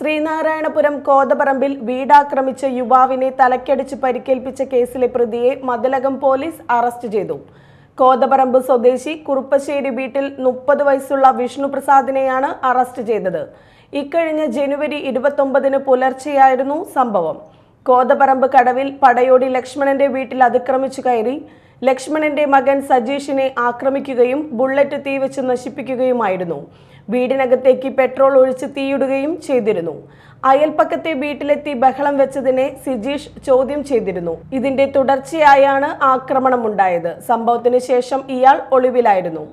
ശ്രീനാരായണപുരം കോതപറമ്പിൽ വീടാക്രമിച്ച യുവാവിനെ തലക്കടിച്ച് പരിക്കേൽപ്പിച്ച കേസിലെ പ്രതിയെ മതിലകം പോലീസ് അറസ്റ്റ് ചെയ്തു കോതപറമ്പ് സ്വദേശി കുറുപ്പശ്ശേരി വീട്ടിൽ മുപ്പത് വയസ്സുള്ള വിഷ്ണുപ്രസാദിനെയാണ് അറസ്റ്റ് ചെയ്തത് ഇക്കഴിഞ്ഞ ജനുവരി ഇരുപത്തൊമ്പതിന് പുലർച്ചെയായിരുന്നു സംഭവം കോതപറമ്പ് കടവിൽ പടയോടി ലക്ഷ്മണന്റെ വീട്ടിൽ അതിക്രമിച്ചു കയറി ലക്ഷ്മണന്റെ മകൻ സജീഷിനെ ആക്രമിക്കുകയും ബുള്ളറ്റ് തീവച്ച് നശിപ്പിക്കുകയുമായിരുന്നു വീടിനകത്തേക്ക് പെട്രോൾ ഒഴിച്ച് തീയിടുകയും ചെയ്തിരുന്നു അയൽപ്പക്കത്തെ വീട്ടിലെത്തി ബഹളം വെച്ചതിനെ സിജീഷ് ചോദ്യം ചെയ്തിരുന്നു ഇതിന്റെ തുടർച്ചയായാണ് ഉണ്ടായത് സംഭവത്തിന് ശേഷം ഇയാൾ ഒളിവിലായിരുന്നു